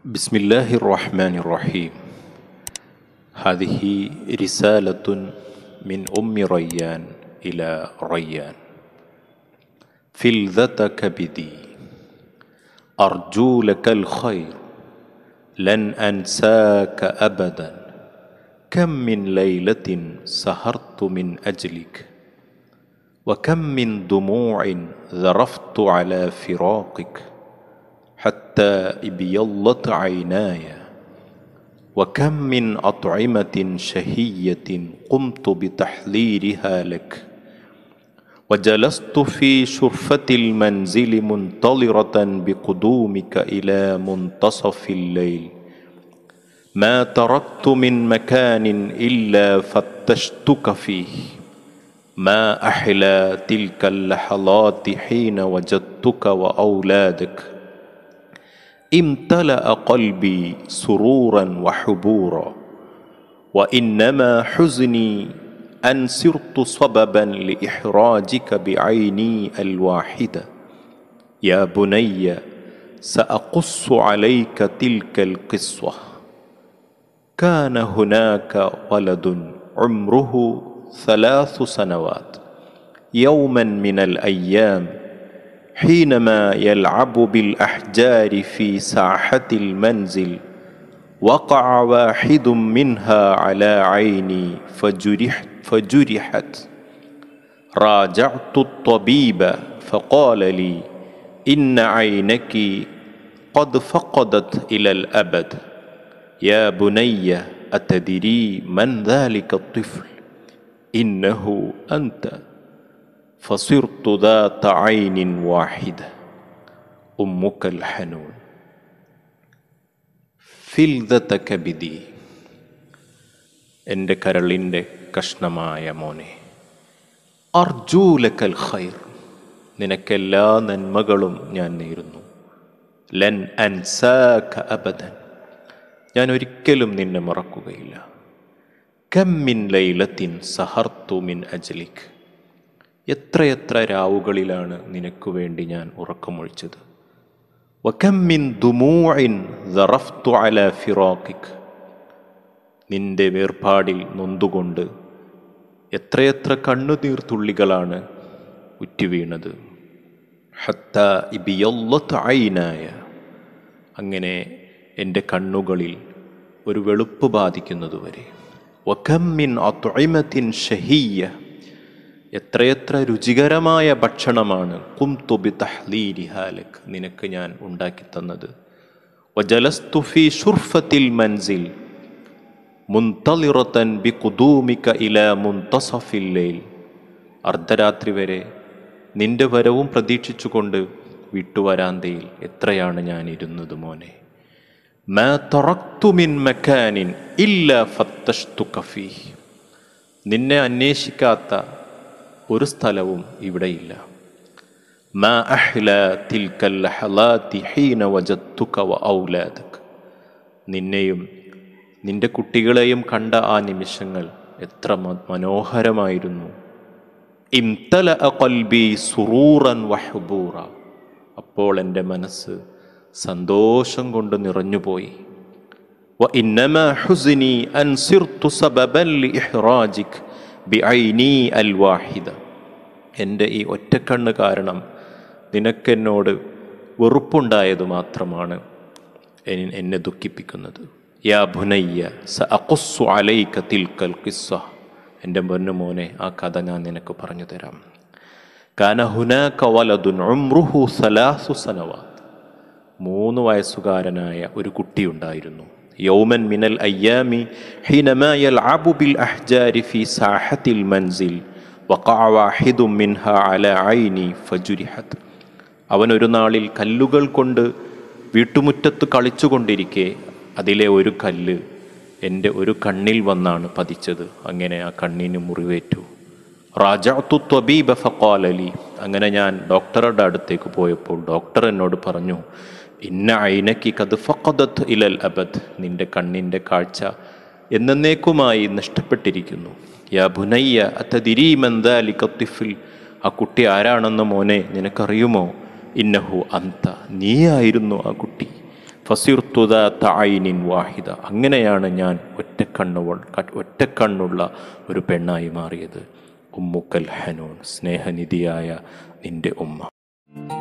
بسم الله الرحمن الرحيم هذه رسالة من أم ريان إلى ريان فلذة كبدي أرجو لك الخير لن أنساك أبدا كم من ليلة سهرت من أجلك وكم من دموع ذرفت على فراقك حتى ابيضت عيناي وكم من اطعمه شهيه قمت بتحليلها لك وجلست في شرفه المنزل منتظره بقدومك الى منتصف الليل ما تركت من مكان الا فتشتك فيه ما احلى تلك اللحظات حين وجدتك واولادك امتلا قلبي سرورا وحبورا وانما حزني ان سرت سببا لاحراجك بعيني الواحده يا بني ساقص عليك تلك القصه كان هناك ولد عمره ثلاث سنوات يوما من الايام حينما يلعب بالاحجار في ساحه المنزل وقع واحد منها على عيني فجرحت, فجرحت راجعت الطبيب فقال لي ان عينك قد فقدت الى الابد يا بني اتدري من ذلك الطفل انه انت فصرت ذات عين واحدة أمك الحنون ഫിൽദത്ത കബിതി എൻ്റെ കരളിൻ്റെ കഷ്ണമായ മോനെ അർജൂലക്കൽ ഖൈർ നിനക്കെല്ലാ നന്മകളും ഞാൻ നേരുന്നു ലൻ അൻസാഖ അബദൻ ഞാൻ ഒരിക്കലും നിന്നെ മറക്കുകയില്ല കം മിൻ ലൈലത്തിൻ സഹർത്തു മിൻ അജലിഖ് എത്രയെത്ര രാവുകളിലാണ് നിനക്കു വേണ്ടി ഞാൻ ഉറക്കമൊഴിച്ചത് വക്കമ്മിൻ ദുമൂഇൻ ദറഫ്തു അല ഫിറോക്കിക് നിന്റെ വേർപാടിൽ നൊന്തുകൊണ്ട് എത്രയെത്ര കണ്ണുനീർത്തുള്ളികളാണ് ഉറ്റുവീണത് ഹത്ത ഇബിയൊല്ലത്തായിനായ അങ്ങനെ എൻ്റെ കണ്ണുകളിൽ ഒരു വെളുപ്പ് ബാധിക്കുന്നതുവരെ വഖമ്മിൻ അത്വൈമത്തിൻ ഷഹീയ എത്രയെത്ര രുചികരമായ ഭക്ഷണമാണ് കും തഹ്ലീ തഹ്ലീരിഹാലക് നിനക്ക് ഞാൻ ഉണ്ടാക്കി തന്നത് ജലസ്തുഫി ഷുർഫത്തിൽ മൻസിൽ മുന്തലിറത്തൻ ബി കുദൂമിക്ക ഇല മുന്തസഫില്ലയിൽ അർദ്ധരാത്രി വരെ നിന്റെ വരവും പ്രതീക്ഷിച്ചുകൊണ്ട് വിട്ടുവരാന്തയിൽ എത്രയാണ് ഞാൻ ഇരുന്നത് മോനെ മാ തറക്തുമിൻ മെക്കാനിൻ ഇല്ല ഫത്തഷ്തു കഫീ നിന്നെ അന്വേഷിക്കാത്ത ഒരു സ്ഥലവും ഇവിടെയില്ല മാ ഹലാത്തി ഹീന വ ഔലാദക് നിന്നെയും നിന്റെ കുട്ടികളെയും കണ്ട ആ നിമിഷങ്ങൾ എത്ര മനോഹരമായിരുന്നു ഇംതല സുറൂറൻ അപ്പോൾ എൻ്റെ മനസ്സ് സന്തോഷം കൊണ്ട് നിറഞ്ഞുപോയി വ ഇന്നമ ഹുസിനി അൻസിർത്തു സബബൽ ഇഹ്റാജിക് ബി ബിഐനി അൽ വാഹിദ എൻ്റെ ഈ ഒറ്റക്കണ്ണ് കാരണം നിനക്കെന്നോട് വെറുപ്പുണ്ടായത് മാത്രമാണ് എന്നെ ദുഃഖിപ്പിക്കുന്നത് യാ ഭുനയ്യ സ അക്കുസ്സു അലൈക്ക തിൽക്കൽ കൽക്കിസ്വ എൻ്റെ പൊന്നു മോനെ ആ കഥ ഞാൻ നിനക്ക് പറഞ്ഞു തരാം കാന കവലതു വലതുൻ ഉംറുഹു സലാസു സനവാത്ത് മൂന്ന് വയസ്സുകാരനായ ഒരു കുട്ടിയുണ്ടായിരുന്നു يوما من الأيام حينما يلعب بالأحجار في ساحة المنزل وقع واحد منها على عيني فجرحت അവൻ ഒരു നാളിൽ കല്ലുകൾ കൊണ്ട് വീട്ടുമുറ്റത്ത് കളിച്ചുകൊണ്ടിരിക്കെ അതിലെ ഒരു കല്ല് എൻ്റെ ഒരു കണ്ണിൽ വന്നാണ് പതിച്ചത് അങ്ങനെ ആ കണ്ണിന് മുറിവേറ്റു റാജാത്തു ത്വബീബ ഫക്കോലലി അങ്ങനെ ഞാൻ ഡോക്ടറുടെ അടുത്തേക്ക് പോയപ്പോൾ ഡോക്ടർ എന്നോട് പറഞ്ഞു ഇന്ന ഐനക്ക് കത് ഫക്കതത്ത് ഇലൽ അബദ് നിന്റെ കണ്ണിൻ്റെ കാഴ്ച എന്നേക്കുമായി നഷ്ടപ്പെട്ടിരിക്കുന്നു യാ ഭുനയ്യ അത്തതിരീമെന്താലി കത്തിഫിൽ ആ കുട്ടി ആരാണെന്ന് മോനെ നിനക്കറിയുമോ ഇന്നഹു അന്ത നീയായിരുന്നു ആ കുട്ടി ഫസിർത്തുത തായിനിൻ വാഹിദ അങ്ങനെയാണ് ഞാൻ ഒറ്റക്കണ്ണുകൾ ഒറ്റക്കണ്ണുള്ള ഒരു പെണ്ണായി മാറിയത് ഉമ്മുക്കൽ ഹനോൺ സ്നേഹനിധിയായ നിന്റെ ഉമ്മ